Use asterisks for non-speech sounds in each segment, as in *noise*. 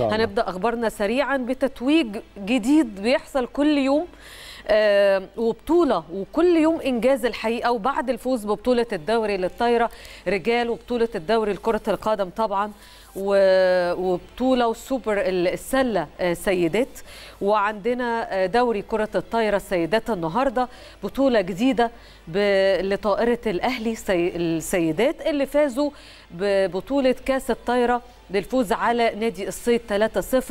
هنبدا اخبارنا سريعا بتتويج جديد بيحصل كل يوم آه، وبطولة وكل يوم إنجاز الحقيقة وبعد الفوز ببطولة الدوري للطايرة رجال وبطولة الدوري لكرة القدم طبعا وبطوله وسوبر السله آه، سيدات وعندنا آه، دوري كره الطايره السيدات النهارده بطوله جديده لطائره الاهلي السيدات اللي فازوا ببطوله كاس الطايره للفوز على نادي الصيد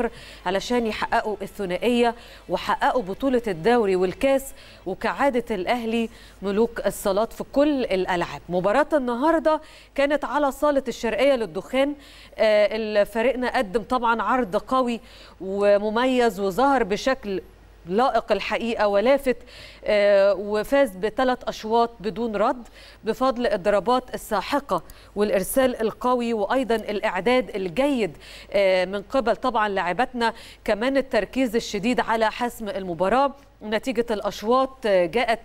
3-0 علشان يحققوا الثنائيه وحققوا بطوله الدوري والكاس وكعاده الاهلي ملوك الصالات في كل الالعاب مباراه النهارده كانت على صاله الشرقيه للدخان آه فريقنا قدم طبعا عرض قوي ومميز وظهر بشكل لائق الحقيقة ولافت آه، وفاز بثلاث أشواط بدون رد بفضل الضربات الساحقة والإرسال القوي وأيضا الإعداد الجيد آه، من قبل طبعا لاعبتنا كمان التركيز الشديد على حسم المباراة نتيجة الأشواط آه، جاءت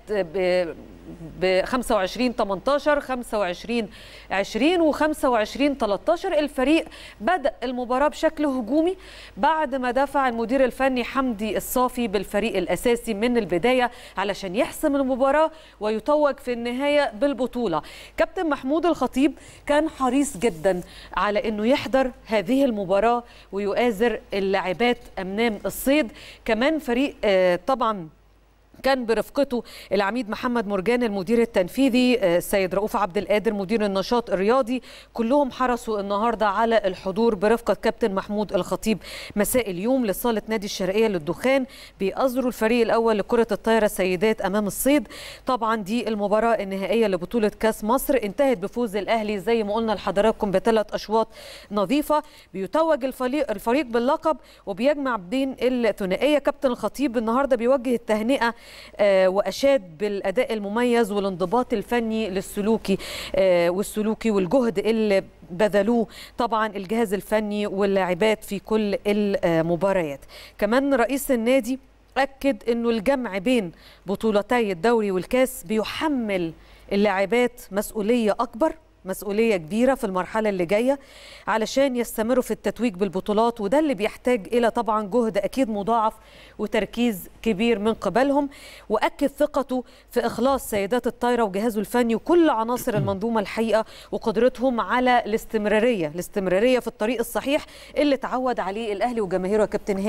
ب 25 18 25 20 و 25 13 الفريق بدا المباراه بشكل هجومي بعد ما دفع المدير الفني حمدي الصافي بالفريق الاساسي من البدايه علشان يحسم المباراه ويتوج في النهايه بالبطوله كابتن محمود الخطيب كان حريص جدا على انه يحضر هذه المباراه ويؤازر اللاعبات امام الصيد كمان فريق آه، طبعا كان برفقته العميد محمد مرجان المدير التنفيذي آه، السيد رؤوف عبد القادر مدير النشاط الرياضي كلهم حرصوا النهارده على الحضور برفقه كابتن محمود الخطيب مساء اليوم لصاله نادي الشرقيه للدخان بيأزروا الفريق الاول لكره الطايره سيدات امام الصيد طبعا دي المباراه النهائيه لبطوله كاس مصر انتهت بفوز الاهلي زي ما قلنا لحضراتكم بثلاث اشواط نظيفه بيتوج الفريق الفريق باللقب وبيجمع بين الثنائيه كابتن الخطيب النهارده بيوجه التهنئه آه، وأشاد بالأداء المميز والانضباط الفني للسلوكي آه، والسلوكي والجهد اللي بذلوه طبعا الجهاز الفني واللاعبات في كل المباريات كمان رئيس النادي أكد أنه الجمع بين بطولتي الدوري والكاس بيحمل اللاعبات مسؤولية أكبر مسؤوليه كبيره في المرحله اللي جايه علشان يستمروا في التتويج بالبطولات وده اللي بيحتاج الى طبعا جهد اكيد مضاعف وتركيز كبير من قبلهم واكد ثقته في اخلاص سيدات الطايره وجهازه الفني وكل عناصر *clears throat* المنظومه الحقيقه وقدرتهم على الاستمراريه الاستمراريه في الطريق الصحيح اللي تعود عليه الاهلي وجماهيره كابتن هاني